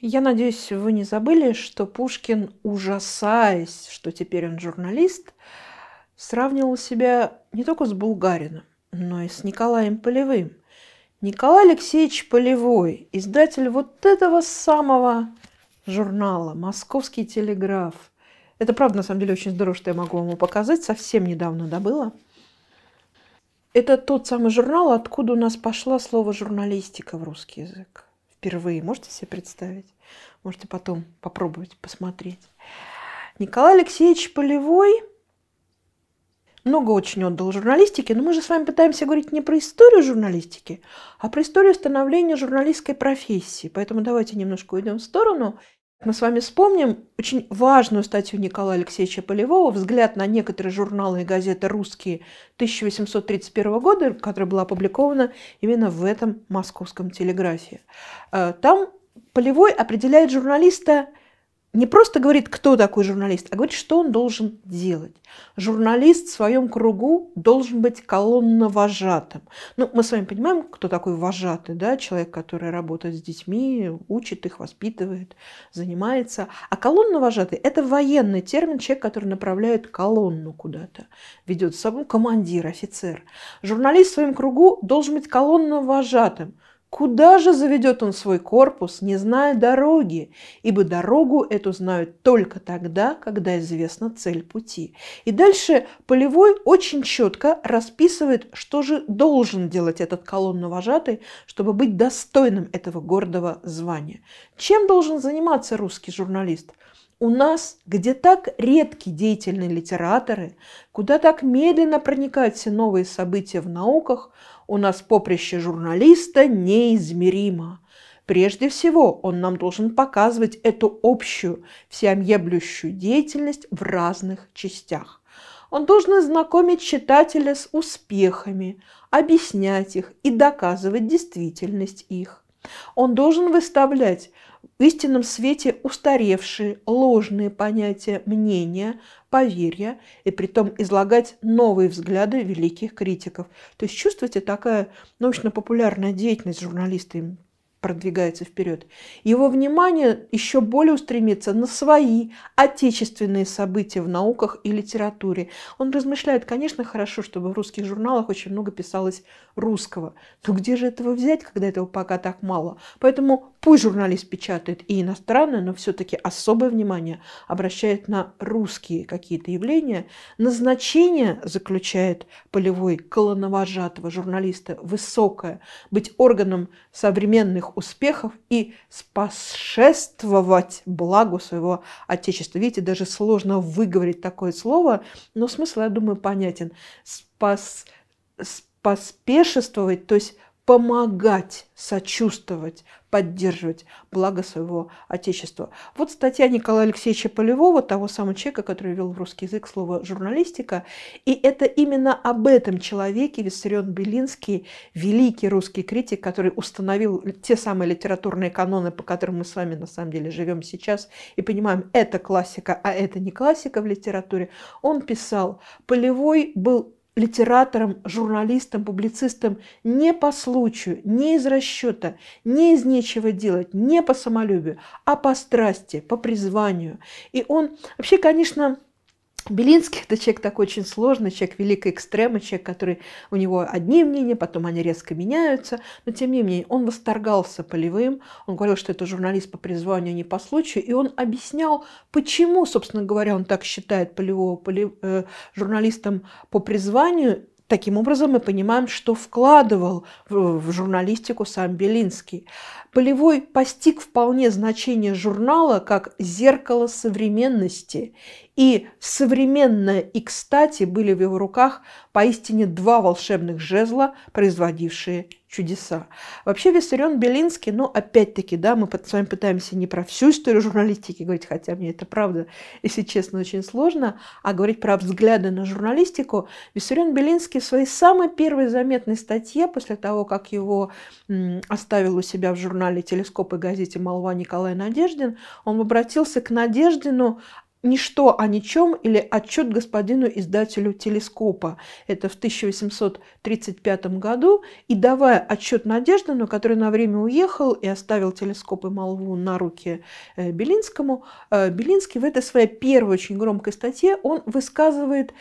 Я надеюсь, вы не забыли, что Пушкин, ужасаясь, что теперь он журналист, сравнивал себя не только с Булгарином, но и с Николаем Полевым. Николай Алексеевич Полевой, издатель вот этого самого журнала «Московский телеграф». Это правда, на самом деле, очень здорово, что я могу вам его показать. Совсем недавно добыла. Это тот самый журнал, откуда у нас пошло слово «журналистика» в русский язык впервые. Можете себе представить? Можете потом попробовать посмотреть. Николай Алексеевич Полевой много очень отдал журналистике, но мы же с вами пытаемся говорить не про историю журналистики, а про историю становления журналистской профессии. Поэтому давайте немножко уйдем в сторону мы с вами вспомним очень важную статью Николая Алексеевича Полевого «Взгляд на некоторые журналы и газеты «Русские» 1831 года», которая была опубликована именно в этом московском телеграфе. Э, там Полевой определяет журналиста – не просто говорит, кто такой журналист, а говорит, что он должен делать. Журналист в своем кругу должен быть колонновожатым. Ну, мы с вами понимаем, кто такой вожатый, да, человек, который работает с детьми, учит их, воспитывает, занимается. А колонновожатый – это военный термин, человек, который направляет колонну куда-то, ведет с собой командир, офицер. Журналист в своем кругу должен быть колонновожатым. Куда же заведет он свой корпус, не зная дороги, ибо дорогу эту знают только тогда, когда известна цель пути. И дальше Полевой очень четко расписывает, что же должен делать этот колонновожатый, чтобы быть достойным этого гордого звания. Чем должен заниматься русский журналист? У нас, где так редки деятельные литераторы, куда так медленно проникают все новые события в науках – у нас поприще журналиста неизмеримо. Прежде всего, он нам должен показывать эту общую, всеобъемлющую деятельность в разных частях. Он должен знакомить читателя с успехами, объяснять их и доказывать действительность их. Он должен выставлять в истинном свете устаревшие, ложные понятия мнения, поверья, и при том излагать новые взгляды великих критиков. То есть чувствуете, такая научно-популярная деятельность журналистами продвигается вперед, его внимание еще более устремится на свои отечественные события в науках и литературе. Он размышляет, конечно, хорошо, чтобы в русских журналах очень много писалось русского. Но где же этого взять, когда этого пока так мало? Поэтому пусть журналист печатает и иностранное, но все-таки особое внимание обращает на русские какие-то явления. Назначение, заключает полевой колоновожатого журналиста, высокое – быть органом современных успехов и спасшествовать благу своего Отечества. Видите, даже сложно выговорить такое слово, но смысл, я думаю, понятен. Спас, поспешествовать, то есть помогать, сочувствовать, поддерживать благо своего Отечества. Вот статья Николая Алексеевича Полевого, того самого человека, который вел в русский язык слово «журналистика». И это именно об этом человеке Виссарион Белинский, великий русский критик, который установил те самые литературные каноны, по которым мы с вами на самом деле живем сейчас и понимаем, это классика, а это не классика в литературе, он писал, Полевой был литератором, журналистом, публицистом не по случаю, не из расчета, не из нечего делать, не по самолюбию, а по страсти, по призванию. И он вообще, конечно, Белинский – это человек такой очень сложный, человек великой экстремы, человек, который у него одни мнения, потом они резко меняются. Но тем не менее, он восторгался Полевым, он говорил, что это журналист по призванию, а не по случаю, и он объяснял, почему, собственно говоря, он так считает Полевого полев... Э, журналистом по призванию, Таким образом, мы понимаем, что вкладывал в журналистику сам Белинский. Полевой постиг вполне значение журнала как зеркало современности. И современное и кстати были в его руках поистине два волшебных жезла, производившие чудеса. Вообще Виссарион Белинский, ну, опять-таки, да, мы с вами пытаемся не про всю историю журналистики говорить, хотя мне это правда, если честно, очень сложно, а говорить про взгляды на журналистику. Виссарион Белинский в своей самой первой заметной статье, после того, как его оставил у себя в журнале «Телескоп» и газете «Молва» Николай Надеждин, он обратился к Надеждину ничто о а ничем или отчет господину издателю телескопа. Это в 1835 году. И давая отчет Надеждину, который на время уехал и оставил телескоп и молву на руки э, Белинскому, э, Белинский в этой своей первой очень громкой статье он высказывает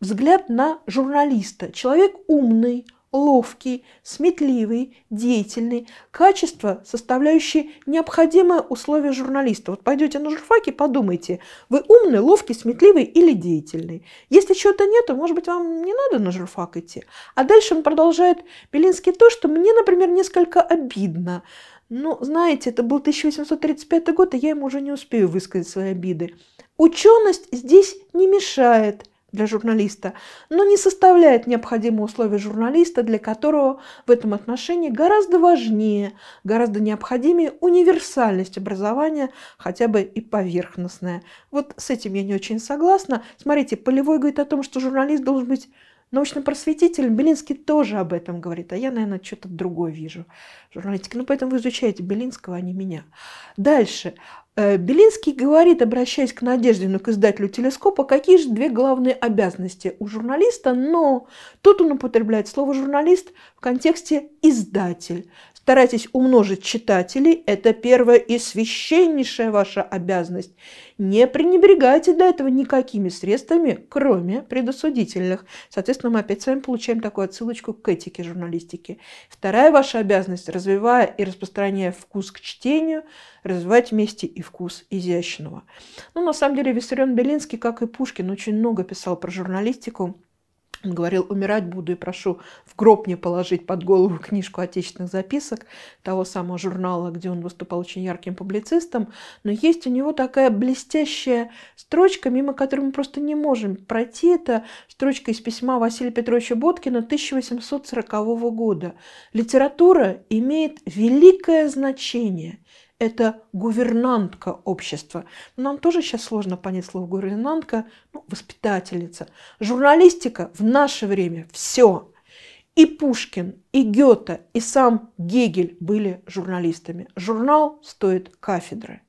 взгляд на журналиста. Человек умный, ловкий, сметливый, деятельный. Качество, составляющие необходимое условие журналиста. Вот пойдете на журфак и подумайте, вы умный, ловкий, сметливый или деятельный. Если чего-то нет, то, может быть, вам не надо на журфак идти. А дальше он продолжает, Белинский, то, что мне, например, несколько обидно. Ну, знаете, это был 1835 год, и я ему уже не успею высказать свои обиды. Ученость здесь не мешает – для журналиста, но не составляет необходимые условия журналиста, для которого в этом отношении гораздо важнее, гораздо необходимее универсальность образования, хотя бы и поверхностная. Вот с этим я не очень согласна. Смотрите, Полевой говорит о том, что журналист должен быть научным просветителем. Белинский тоже об этом говорит, а я, наверное, что-то другое вижу. Журналистике. Ну, поэтому вы изучаете Белинского, а не меня. Дальше. Э, Белинский говорит, обращаясь к Надеждину, к издателю телескопа, какие же две главные обязанности у журналиста, но тут он употребляет слово «журналист» в контексте «издатель». Старайтесь умножить читателей, это первая и священнейшая ваша обязанность. Не пренебрегайте до этого никакими средствами, кроме предосудительных. Соответственно, мы опять с вами получаем такую отсылочку к этике журналистики. Вторая ваша обязанность, развивая и распространяя вкус к чтению, развивать вместе и вкус изящного. Ну, на самом деле, Виссарион Белинский, как и Пушкин, очень много писал про журналистику. Он говорил, умирать буду и прошу в гроб не положить под голову книжку отечественных записок того самого журнала, где он выступал очень ярким публицистом. Но есть у него такая блестящая строчка, мимо которой мы просто не можем пройти. Это строчка из письма Василия Петровича Боткина 1840 года. «Литература имеет великое значение, это гувернантка общества. нам тоже сейчас сложно понять слово гувернантка, ну, воспитательница. Журналистика в наше время все. И Пушкин, и Гёте, и сам Гегель были журналистами. Журнал стоит кафедры.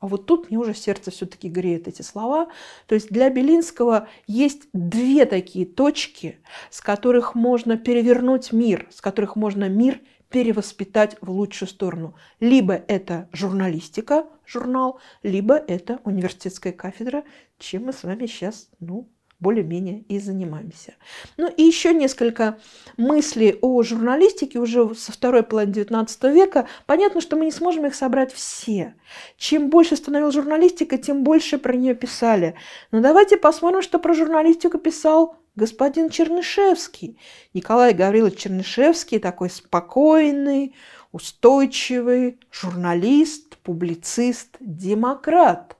А вот тут мне уже сердце все-таки греет эти слова. То есть для Белинского есть две такие точки, с которых можно перевернуть мир, с которых можно мир перевоспитать в лучшую сторону. Либо это журналистика, журнал, либо это университетская кафедра, чем мы с вами сейчас, ну, более-менее и занимаемся. Ну и еще несколько мыслей о журналистике уже со второй половины 19 века. Понятно, что мы не сможем их собрать все. Чем больше становилась журналистика, тем больше про нее писали. Но давайте посмотрим, что про журналистику писал господин Чернышевский. Николай Гаврилович Чернышевский такой спокойный, устойчивый журналист, публицист, демократ.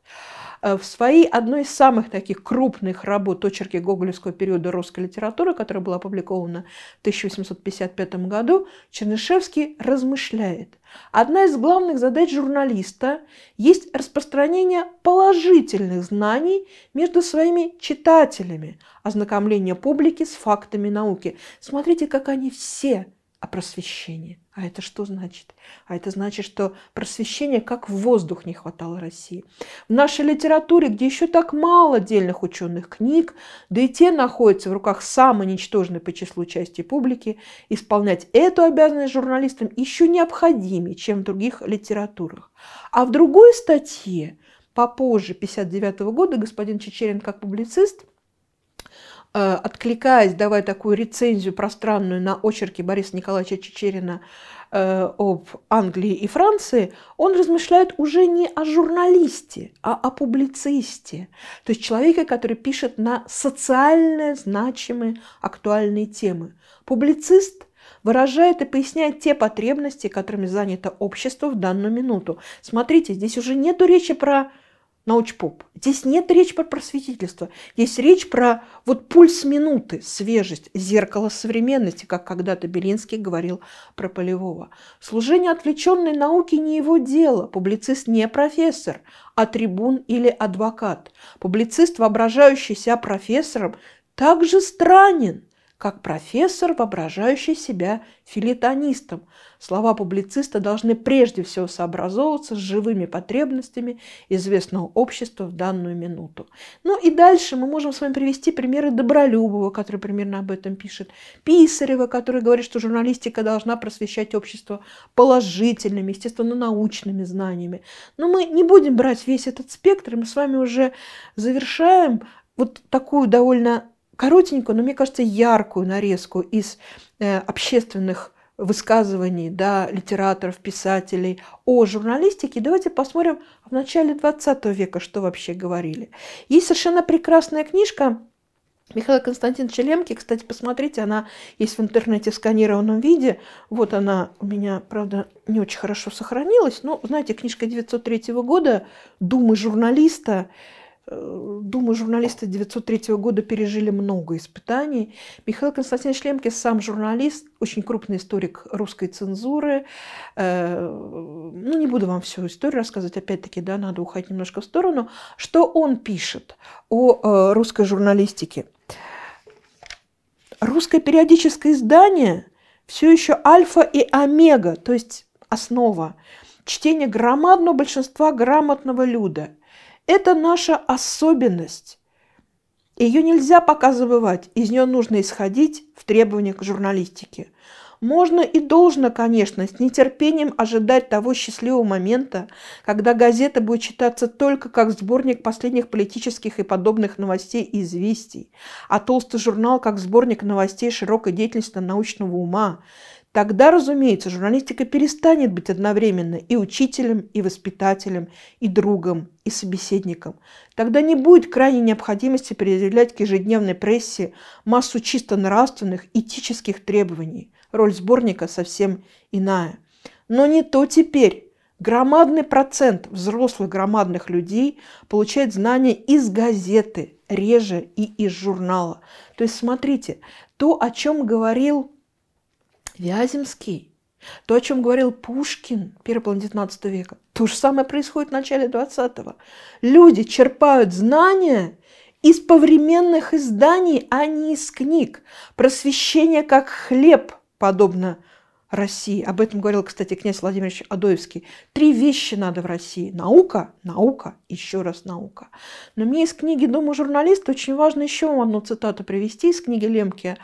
Э, в своей одной из самых таких крупных работ очерки гоголевского периода русской литературы, которая была опубликована в 1855 году, Чернышевский размышляет. Одна из главных задач журналиста есть распространение положительных знаний между своими читателями, ознакомление публики с фактами науки. Смотрите, как они все о просвещении. А это что значит? А это значит, что просвещения как в воздух не хватало России. В нашей литературе, где еще так мало отдельных ученых книг, да и те находятся в руках самой ничтожной по числу части публики, исполнять эту обязанность журналистам еще необходимее, чем в других литературах. А в другой статье попозже, 1959 года, господин Чечерин как публицист – Э, откликаясь, давая такую рецензию пространную на очерки Бориса Николаевича Чечерина э, об Англии и Франции, он размышляет уже не о журналисте, а о публицисте, то есть человека, который пишет на социально значимые актуальные темы. Публицист выражает и поясняет те потребности, которыми занято общество в данную минуту. Смотрите, здесь уже нету речи про научпоп. Здесь нет речь про просветительство, здесь речь про вот пульс минуты, свежесть, зеркало современности, как когда-то Белинский говорил про Полевого. Служение отвлеченной науки не его дело, публицист не профессор, а трибун или адвокат. Публицист, воображающий себя профессором, также странен как профессор, воображающий себя филитонистом. Слова публициста должны прежде всего сообразовываться с живыми потребностями известного общества в данную минуту. Ну и дальше мы можем с вами привести примеры Добролюбова, который примерно об этом пишет, Писарева, который говорит, что журналистика должна просвещать общество положительными, естественно, научными знаниями. Но мы не будем брать весь этот спектр, мы с вами уже завершаем вот такую довольно коротенькую, но мне кажется, яркую нарезку из э, общественных высказываний да, литераторов, писателей о журналистике, давайте посмотрим в начале 20 века, что вообще говорили. Есть совершенно прекрасная книжка Михаила Константиновича Лемки, кстати, посмотрите, она есть в интернете в сканированном виде. Вот она у меня, правда, не очень хорошо сохранилась. Но, знаете, книжка 903 года «Думы журналиста», Э, думаю, журналисты 903 года пережили много испытаний. Михаил Константинович Лемкис сам журналист, очень крупный историк русской цензуры. Э, ну, не буду вам всю историю рассказывать, опять-таки, да, надо уходить немножко в сторону. Что он пишет о э, русской журналистике? Русское периодическое издание все еще альфа и омега, то есть основа чтение громадного большинства грамотного люда. Это наша особенность. Ее нельзя пока забывать, из нее нужно исходить в требованиях к журналистике. Можно и должно, конечно, с нетерпением ожидать того счастливого момента, когда газета будет читаться только как сборник последних политических и подобных новостей и известий, а толстый журнал как сборник новостей широкой деятельности научного ума, Тогда, разумеется, журналистика перестанет быть одновременно и учителем, и воспитателем, и другом, и собеседником. Тогда не будет крайней необходимости предъявлять к ежедневной прессе массу чисто нравственных, этических требований. Роль сборника совсем иная. Но не то теперь. Громадный процент взрослых громадных людей получает знания из газеты, реже и из журнала. То есть смотрите, то, о чем говорил Вяземский, то, о чем говорил Пушкин, первый половина 19 века, то же самое происходит в начале 20-го. Люди черпают знания из повременных изданий, а не из книг. Просвещение как хлеб, подобно России. Об этом говорил, кстати, князь Владимирович Адоевский. Три вещи надо в России. Наука, наука, еще раз наука. Но мне из книги «Дома журналиста» очень важно еще одну цитату привести из книги Лемки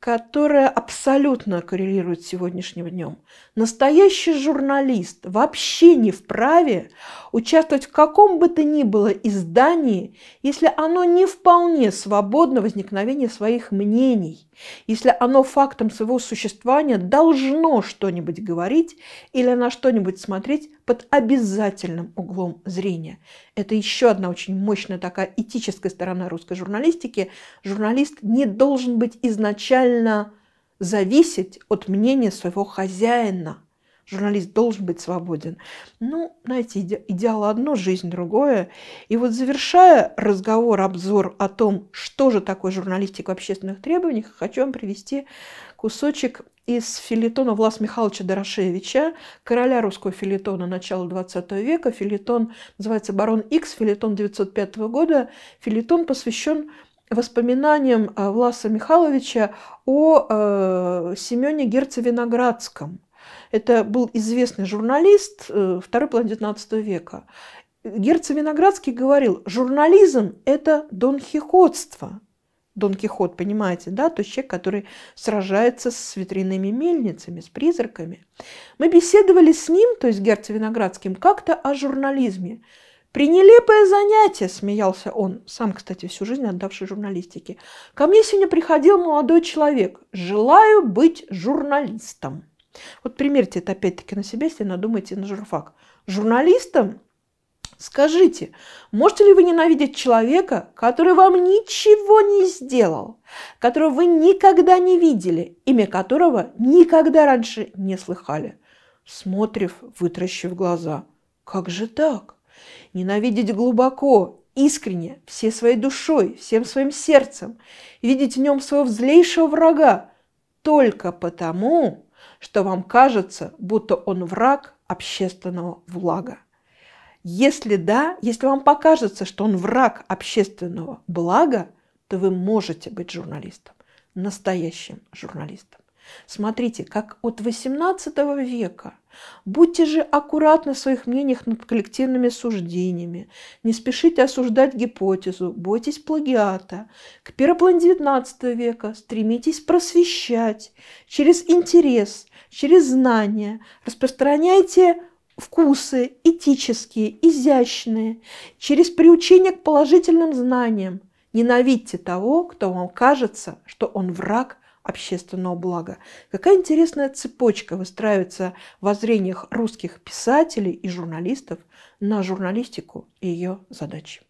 которая абсолютно коррелирует с сегодняшним днем. Настоящий журналист вообще не вправе участвовать в каком бы то ни было издании, если оно не вполне свободно возникновения своих мнений, если оно фактом своего существования должно что-нибудь говорить или на что-нибудь смотреть под обязательным углом зрения. Это еще одна очень мощная такая этическая сторона русской журналистики. Журналист не должен быть изначально зависеть от мнения своего хозяина – журналист должен быть свободен. Ну, знаете, иде идеал одно, жизнь другое. И вот завершая разговор, обзор о том, что же такое журналистика в общественных требованиях, хочу вам привести кусочек из филитона Влас Михайловича Дорошевича, короля русского филитона начала XX века. Филитон называется «Барон X». филитон 905 года. Филитон посвящен воспоминаниям э, Власа Михайловича о э, Семене Герце Виноградском – это был известный журналист э, второй половины XIX века. Герцог Виноградский говорил, журнализм – это донхихотство. Дон Кихот, понимаете, да, то есть человек, который сражается с ветряными мельницами, с призраками. Мы беседовали с ним, то есть Герцог Виноградским, как-то о журнализме. «Пренелепое занятие», – смеялся он, сам, кстати, всю жизнь отдавший журналистике. «Ко мне сегодня приходил молодой человек. Желаю быть журналистом». Вот примерьте это опять-таки на себя, если надумаете на журфак. Журналистам Скажите, можете ли вы ненавидеть человека, который вам ничего не сделал, которого вы никогда не видели, имя которого никогда раньше не слыхали? Смотрев, вытращив глаза. Как же так? Ненавидеть глубоко, искренне, всей своей душой, всем своим сердцем, видеть в нем своего злейшего врага только потому, что вам кажется, будто он враг общественного блага. Если да, если вам покажется, что он враг общественного блага, то вы можете быть журналистом, настоящим журналистом. Смотрите, как от XVIII века. Будьте же аккуратны в своих мнениях над коллективными суждениями. Не спешите осуждать гипотезу, бойтесь плагиата. К переплан XIX века стремитесь просвещать через интерес, через знания. Распространяйте вкусы этические, изящные, через приучение к положительным знаниям. Ненавидьте того, кто вам кажется, что он враг общественного блага. Какая интересная цепочка выстраивается в воззрениях русских писателей и журналистов на журналистику и ее задачи.